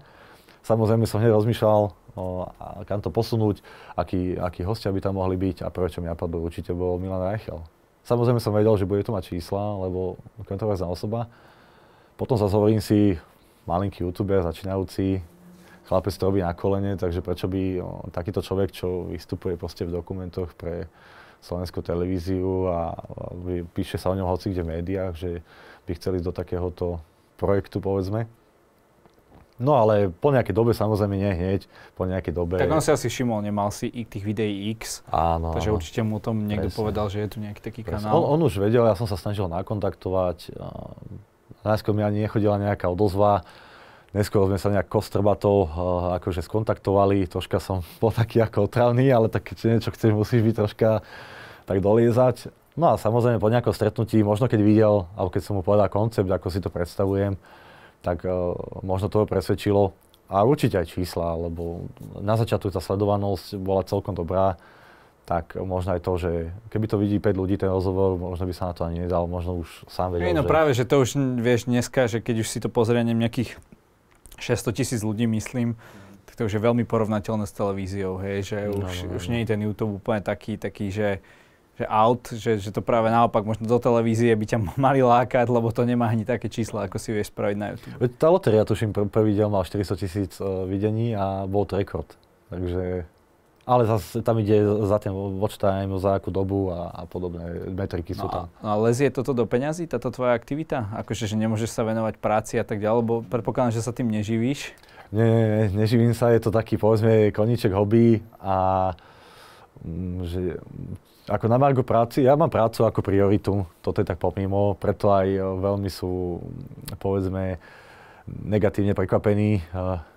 Samozrejme som hneď rozmýšľal, o, a kam to posunúť, akí, akí hostia by tam mohli byť a prečo mi napadlo, určite bol Milan Reichel. Samozrejme som vedel, že bude to mať čísla, lebo kontroverzná osoba. Potom sa hovorím si, malinký youtuber, začínajúci, chlapec to robí na kolene, takže prečo by o, takýto človek, čo vystupuje proste v dokumentoch pre slovenskú televíziu a, píše sa o ňom hoci kde v médiách, že by chceli do takéhoto projektu, povedzme. No ale po nejakej dobe, samozrejme nie hneď, po nejakej dobe... Tak on si asi všimol, nemal si tých videí X, áno, takže určite mu o tom niekto presne. povedal, že je tu nejaký taký presne. kanál. On, on už vedel, ja som sa snažil nakontaktovať, najskôr mi ani nechodila nejaká odozva, Neskôr sme sa nejak kostrbatov eh, akože skontaktovali, troška som bol taký ako otravný, ale tak keď niečo chceš, musíš byť troška tak doliezať. No a samozrejme po nejakom stretnutí, možno keď videl, alebo keď som mu povedal koncept, ako si to predstavujem, tak uh, možno ho presvedčilo. A určite aj čísla, lebo na začiatku tá sledovanosť bola celkom dobrá, tak možno aj to, že keby to vidí 5 ľudí ten rozhovor, možno by sa na to ani nedal, možno už sám vedel. No že... práve, že to už vieš dneska, že keď už si to pozrie nejakých 600 tisíc ľudí, myslím, tak to už je veľmi porovnateľné s televíziou, hej, že no, už, no, no už no. nie je ten YouTube úplne taký, taký že, že out, že, že to práve naopak, možno do televízie by ťa mali lákať, lebo to nemá ani také čísla, ako si vieš spraviť na YouTube. Tá lotéria, tuším, prvý diel mal 400 tisíc uh, videní a bol to rekord. Takže ale zase tam ide za ten watch time, za akú dobu a, a podobné metriky sú no, tam. A, no a lezie toto do peňazí, táto tvoja aktivita? Akože, že nemôžeš sa venovať práci a tak ďalej, lebo predpokladám, že sa tým neživíš? Nie, nie, nie, neživím sa, je to taký, povedzme, koníček hobby a mm, že ako na margu práci, ja mám prácu ako prioritu, toto je tak pomimo, preto aj e, veľmi sú, povedzme, negatívne prekvapení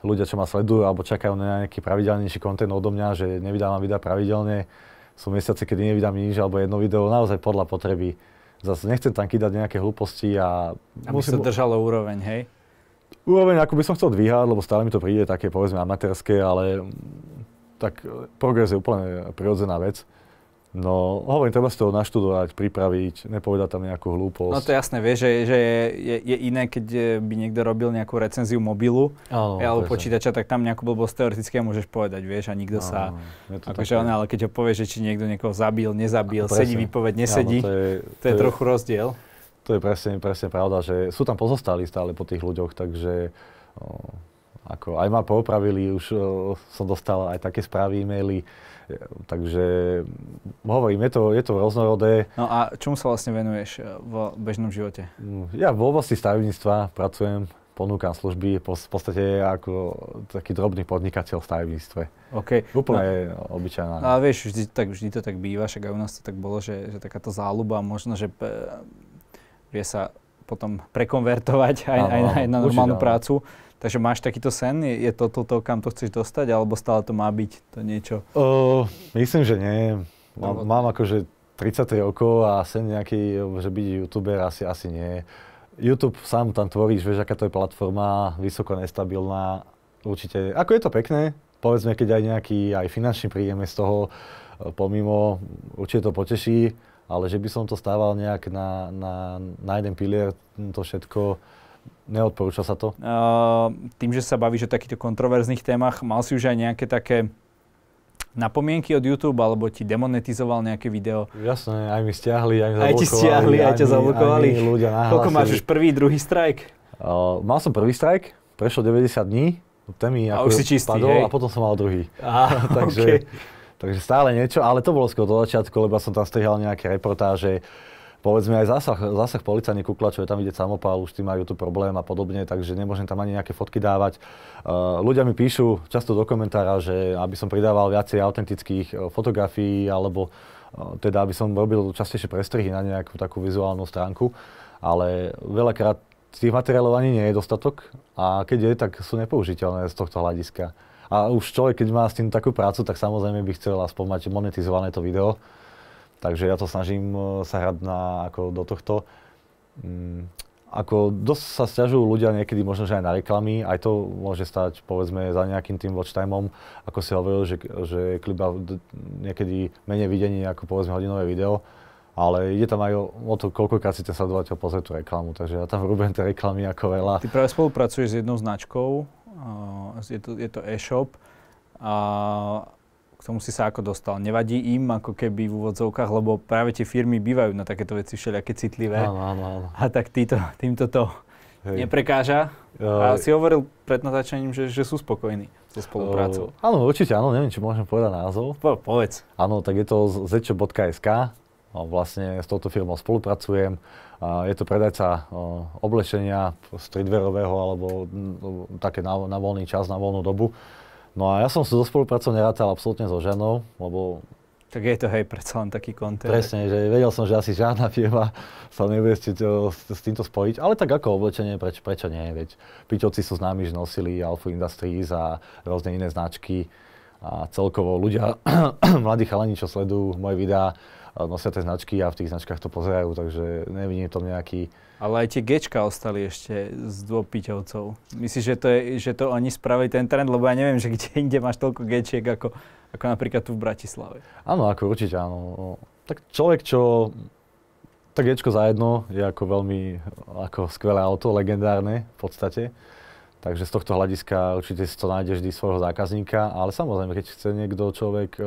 ľudia, čo ma sledujú alebo čakajú na nejaký pravidelnejší kontent odo mňa, že nevydávam videa pravidelne. Sú mesiace, kedy nevydám nič alebo jedno video, naozaj podľa potreby. Zase nechcem tam kýdať nejaké hlúposti a... Aby musím... sa držalo úroveň, hej? Úroveň, ako by som chcel dvíhať, lebo stále mi to príde také, povedzme, amatérske, ale tak progres je úplne prirodzená vec. No, hovorím, treba si to naštudovať, pripraviť, nepovedať tam nejakú hlúposť. No to jasné, vieš, že, že je, je, je iné, keď eh, by niekto robil nejakú recenziu mobilu áno, eh, alebo presne. počítača, tak tam nejakú blbosť teoretické môžeš povedať, vieš, a nikto áno, sa... Akože on, ale keď ho povieš, že či niekto niekoho zabil, nezabil, presne. sedí výpoveď, nesedí, no to, je, to, to je, je trochu rozdiel. To je presne, presne pravda, že sú tam pozostali stále po tých ľuďoch, takže... O, ako aj ma popravili, už o, som dostal aj také správy e-maily, Takže hovorím, je to, je to rôznorodé. No a čomu sa vlastne venuješ eh, v bežnom živote? Mm, ja v oblasti stavebníctva pracujem, ponúkam služby, v podstate ako taký drobný podnikateľ v stavebníctve. OK. Úplne no, obyčajná. A vieš, vždy, tak, vždy to tak býva, však aj u nás to tak bolo, že, že takáto záľuba možno, že eh, vie sa potom prekonvertovať aj, ano, aj, na, aj na normálnu určite, prácu. Áno. Takže máš takýto sen? Je, je to toto, kam to chceš dostať, alebo stále to má byť to niečo? Uh, myslím, že nie. Mám, no, mám akože 33 rokov a sen nejaký, že byť youtuber asi, asi nie. YouTube sám tam tvoríš, vieš, aká to je platforma, vysoko nestabilná, určite. Ako je to pekné, povedzme, keď aj nejaký aj finančný príjem z toho e, pomimo, určite to poteší, ale že by som to stával nejak na, na, na jeden pilier, to všetko, Neodporúča sa to? Uh, tým, že sa bavíš o takýchto kontroverzných témach, mal si už aj nejaké také napomienky od YouTube, alebo ti demonetizoval nejaké video? Jasné, aj mi stiahli, aj mi zablokovali. Aj ti stiahli, aj, aj ťa zablokovali. Aj ľudia nahlasili. Koľko máš už prvý, druhý strajk? Uh, mal som prvý strajk, prešlo 90 dní, no ten mi a už si čistý, padol hej? a potom som mal druhý. Ah, takže, okay. takže stále niečo, ale to bolo skôr do začiatku, lebo som tam strihal nejaké reportáže, povedzme aj zásah, zásah kukla, čo je tam ide samopál, už tí majú tu problém a podobne, takže nemôžem tam ani nejaké fotky dávať. E, ľudia mi píšu často do komentára, že aby som pridával viacej autentických e, fotografií alebo e, teda aby som robil častejšie prestrihy na nejakú takú vizuálnu stránku, ale veľakrát tých materiálov ani nie je dostatok a keď je, tak sú nepoužiteľné z tohto hľadiska. A už človek, keď má s tým takú prácu, tak samozrejme by chcel aspoň mať monetizované to video, Takže ja to snažím e, sa hrať na, ako do tohto. Mm, ako dosť sa stiažujú ľudia niekedy možno, že aj na reklamy, aj to môže stať povedzme za nejakým tým watch timeom, ako si hovoril, že, že kliba niekedy menej videní ako povedzme hodinové video, ale ide tam aj o, o to, koľkokrát si ten sledovateľ pozrie tú reklamu, takže ja tam robím tie reklamy ako veľa. Ty práve spolupracuješ s jednou značkou, je to, je to e-shop, a, tomu si sa ako dostal? Nevadí im ako keby v úvodzovkách, lebo práve tie firmy bývajú na takéto veci všelijaké citlivé. Áno, áno, áno. A tak týto, týmto to Hej. neprekáža. Uh, a si hovoril pred natáčaním, že, že sú spokojní so spoluprácou. Uh, áno, určite áno, neviem, či môžem povedať názov. Po, povedz. Áno, tak je to zečo.sk, vlastne s touto firmou spolupracujem. A je to predajca oblečenia streetwearového alebo také na, na voľný čas, na voľnú dobu. No a ja som so spoluprácou nerátal absolútne so ženou, lebo... Tak je to hej, predsa len taký kontext. Presne, že vedel som, že asi žiadna firma sa nebude chcieť s týmto spojiť, ale tak ako oblečenie, preč, prečo nie, veď pičovci sú známi, že nosili Alfa Industries a rôzne iné značky a celkovo ľudia, mladí chalani, čo sledujú moje videá, nosia tie značky a v tých značkách to pozerajú, takže nevidím v tom nejaký, ale aj tie gečka ostali ešte z dvopiteľcov. Myslíš, že to, je, že to oni spravili ten trend? Lebo ja neviem, že kde inde máš toľko gečiek ako, ako napríklad tu v Bratislave. Áno, ako určite áno. Tak človek, čo to gečko za jedno je ako veľmi ako skvelé auto, legendárne v podstate. Takže z tohto hľadiska určite si to nájde vždy svojho zákazníka, ale samozrejme, keď chce niekto človek eh,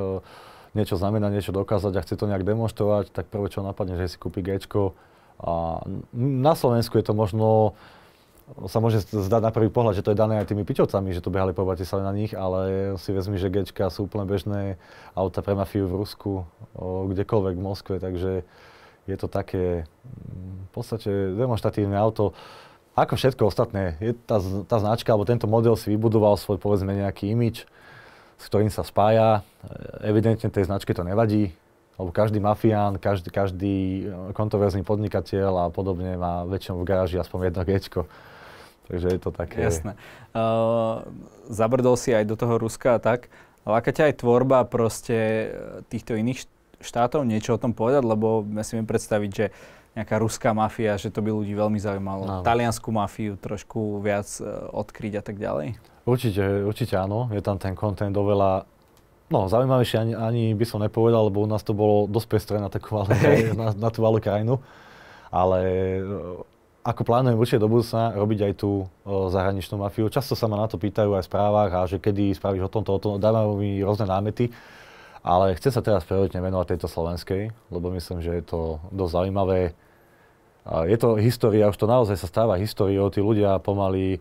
niečo znamená, niečo dokázať a chce to nejak demonstrovať, tak prvé, čo napadne, že si kúpi gečko, a na Slovensku je to možno sa môže zdať na prvý pohľad, že to je dané aj tými piťovcami, že to behali po Bratislave na nich, ale si vezmi, že gečka sú úplne bežné auta pre mafiu v Rusku, kdekoľvek v Moskve, takže je to také mm, v podstate demonstratívne auto. Ako všetko ostatné, je tá, tá značka alebo tento model si vybudoval svoj povedzme nejaký imič, s ktorým sa spája. Evidentne tej značke to nevadí, lebo každý mafián, každý, každý eh, kontroverzný podnikateľ a podobne má väčšinou v garáži aspoň jedno gečko. Takže je to také... Jasné. Uh, zabrdol si aj do toho Ruska a tak. Láka ťa aj tvorba proste eh, týchto iných štátov niečo o tom povedať, lebo ja si viem predstaviť, že nejaká ruská mafia, že to by ľudí veľmi zaujímalo. No. Taliansku mafiu trošku viac odkryť a tak ďalej. Určite, určite áno. Je tam ten kontent oveľa No, zaujímavejšie ani, ani by som nepovedal, lebo u nás to bolo dosť pestré na, takú, hey. na, na tú malú krajinu. Ale e, ako plánujem určite do budúcna robiť aj tú o, e, zahraničnú mafiu. Často sa ma na to pýtajú aj v správach a že kedy spravíš o tomto, o tom, dávajú mi rôzne námety. Ale chcem sa teraz prioritne venovať tejto slovenskej, lebo myslím, že je to dosť zaujímavé. Je to história, už to naozaj sa stáva históriou, tí ľudia pomaly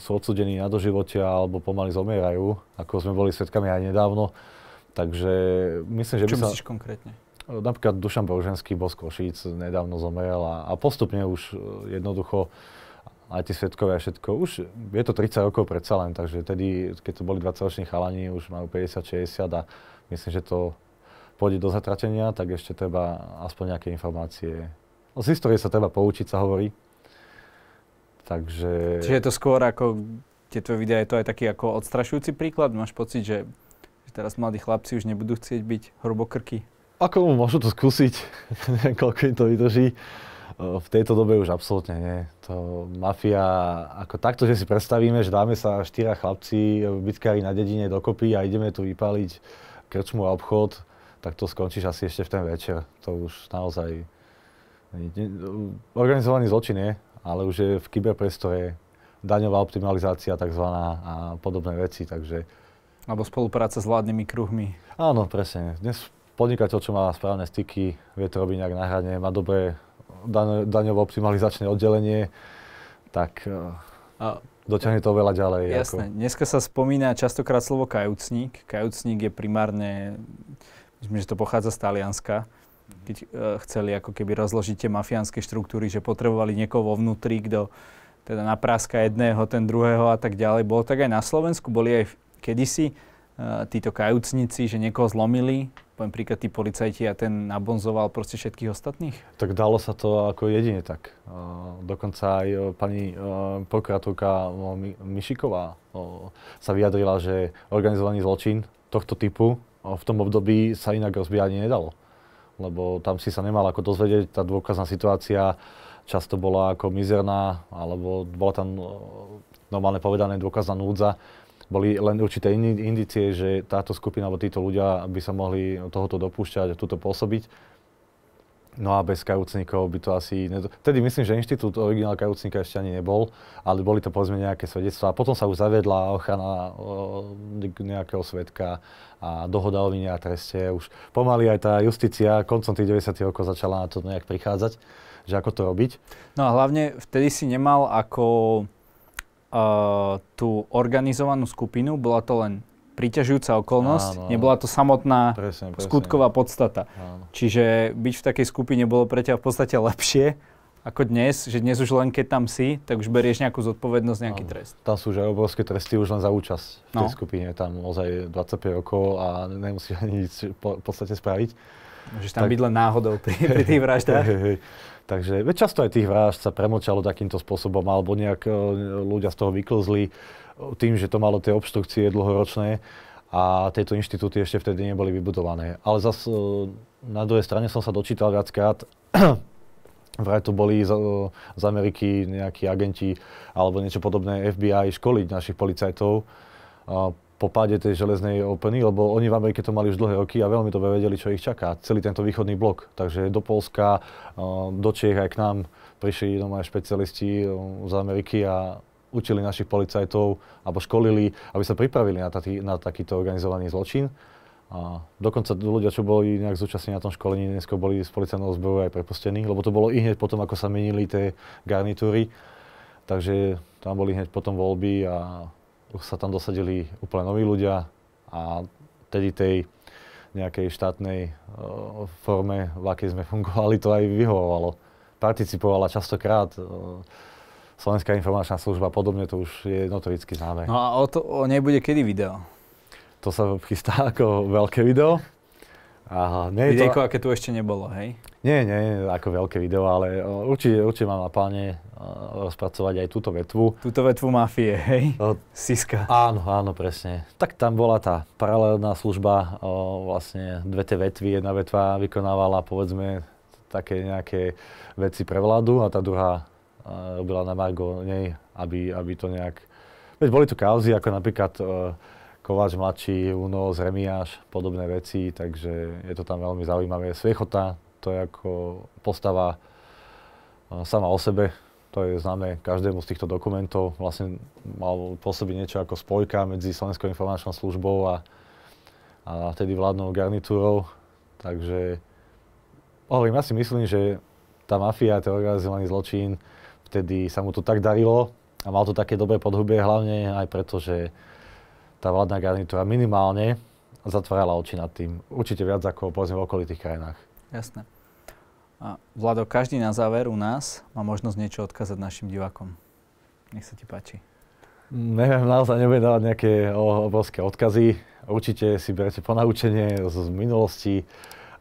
sú odsudení na doživotia alebo pomaly zomierajú, ako sme boli svetkami aj nedávno. Takže myslím, že Čo by sa... myslíš konkrétne? Napríklad Dušan Boženský, bol z Košíc, nedávno zomrel a, a postupne už e, jednoducho aj tí svetkovia a všetko. Už je to 30 rokov predsa len, takže tedy, keď to boli 20-roční chalani, už majú 50-60 a myslím, že to pôjde do zatratenia, tak ešte treba aspoň nejaké informácie. No, z histórie sa treba poučiť, sa hovorí. Takže... Čiže je to skôr ako tieto videá, je to aj taký ako odstrašujúci príklad? Máš pocit, že, že teraz mladí chlapci už nebudú chcieť byť hrubokrky? Ako môžu to skúsiť, neviem koľko im to vydrží. V tejto dobe už absolútne nie. To mafia, ako takto, že si predstavíme, že dáme sa štyra chlapci, bitkári na dedine dokopy a ideme tu vypaliť krčmu a obchod, tak to skončíš asi ešte v ten večer. To už naozaj... Organizovaný zločin je ale už je v kyberpriestore daňová optimalizácia tzv. a podobné veci, takže... Alebo spolupráca s vládnymi kruhmi. Áno, presne. Dnes podnikateľ, čo má správne styky, vie to robiť nejak náhradne, má dobré daňové daňovo optimalizačné oddelenie, tak e, a, dotiahne to veľa ďalej. Jasné. Ako... Dneska sa spomína častokrát slovo kajúcník. Kajúcník je primárne, myslím, že to pochádza z Talianska keď e, chceli ako keby rozložiť tie mafiánske štruktúry, že potrebovali niekoho vo vnútri, kto teda napráska jedného, ten druhého a tak ďalej. Bolo tak aj na Slovensku, boli aj kedysi uh, títo kajúcnici, že niekoho zlomili, poviem príklad tí policajti a ten nabonzoval proste všetkých ostatných? Tak dalo sa to ako jedine tak. Uh, dokonca aj uh, pani uh, prokurátorka uh, Mišiková uh, sa vyjadrila, že organizovaný zločin tohto typu uh, v tom období sa inak rozbíjať nedalo lebo tam si sa nemal ako dozvedieť, tá dôkazná situácia často bola ako mizerná, alebo bola tam eh, normálne povedané dôkazná núdza. Boli len určité indicie, že táto skupina alebo títo ľudia by sa mohli tohoto dopúšťať a tuto pôsobiť No a bez kajúcnikov by to asi... Nedo... Tedy myslím, že inštitút originál kajúcnika ešte ani nebol, ale boli to povedzme nejaké svedectvá. Potom sa už zavedla ochrana nejakého svetka a dohoda o vine a treste. Už pomaly aj tá justícia koncom tých 90. rokov začala na to nejak prichádzať, že ako to robiť. No a hlavne vtedy si nemal ako uh, tú organizovanú skupinu, bola to len príťažujúca okolnosť, áno, nebola to samotná presne, presne. skutková podstata. Áno. Čiže byť v takej skupine bolo pre ťa v podstate lepšie ako dnes, že dnes už len keď tam si, tak už berieš nejakú zodpovednosť, nejaký áno. trest. Tam sú už aj obrovské tresty už len za účasť v tej no. skupine, tam ozaj 25 rokov a nemusíš ani nič v podstate spraviť. Môžeš tam tak, byť len náhodou pri, pri tých vraždách. Hej, hej. Takže často aj tých vražd sa premočalo takýmto spôsobom, alebo nejak e, ľudia z toho vyklzli tým, že to malo tie obštrukcie dlhoročné a tieto inštitúty ešte vtedy neboli vybudované. Ale zase na druhej strane som sa dočítal viackrát, Vraj to boli z, e, z Ameriky nejakí agenti alebo niečo podobné FBI školiť našich policajtov e, po páde tej železnej openy, lebo oni v Amerike to mali už dlhé roky a veľmi dobre vedeli, čo ich čaká. Celý tento východný blok. Takže do Polska, e, do Čech aj k nám prišli doma špecialisti z Ameriky a učili našich policajtov alebo školili, aby sa pripravili na, tatý, na takýto organizovaný zločin. A dokonca ľudia, čo boli nejak zúčastnení na tom školení, dnes boli z policajného zboru aj prepustení, lebo to bolo i hneď potom, ako sa menili tie garnitúry. Takže tam boli hneď potom voľby a už sa tam dosadili úplne noví ľudia a tedy tej nejakej štátnej uh, forme, v akej sme fungovali, to aj vyhovovalo. Participovala častokrát uh, Slovenská informačná služba, podobne to už je notoricky známe. No a o, to, o nej bude kedy video? To sa chystá ako veľké video. A nie Videjko, to... aké tu ešte nebolo, hej? Nie, nie, ako veľké video, ale e, určite, určite mám na pláne e, rozpracovať aj túto vetvu. Túto vetvu mafie, hej? O, Siska. Áno, áno, presne. Tak tam bola tá paralelná služba, o, vlastne dve tie vetvy. Jedna vetva vykonávala, povedzme, také nejaké veci pre vládu a tá druhá robila na Margo nej, aby, aby to nejak... Veď boli tu kauzy, ako napríklad e, Kováč mladší, Uno, Zremiáš, podobné veci, takže je to tam veľmi zaujímavé. Sviechota, to je ako postava e, sama o sebe, to je známe každému z týchto dokumentov. Vlastne mal pôsobiť niečo ako spojka medzi Slovenskou informačnou službou a, a tedy vládnou garnitúrou. Takže hovorím, ja si myslím, že tá mafia, ten organizovaný zločín, vtedy sa mu to tak darilo a mal to také dobré podhubie, hlavne aj preto, že tá vládna garnitúra minimálne zatvárala oči nad tým. Určite viac ako povedzme v okolitých krajinách. Jasné. A Vlado, každý na záver u nás má možnosť niečo odkázať našim divákom. Nech sa ti páči. Neviem, naozaj nebudem dávať nejaké obrovské odkazy. Určite si berete ponaučenie z, minulosti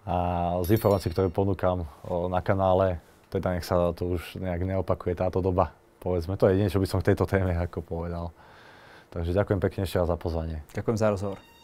a z informácií, ktoré ponúkam na kanále teda nech sa to už nejak neopakuje táto doba, povedzme. To je jedine, čo by som k tejto téme ako povedal. Takže ďakujem pekne ešte za pozvanie. Ďakujem za rozhovor.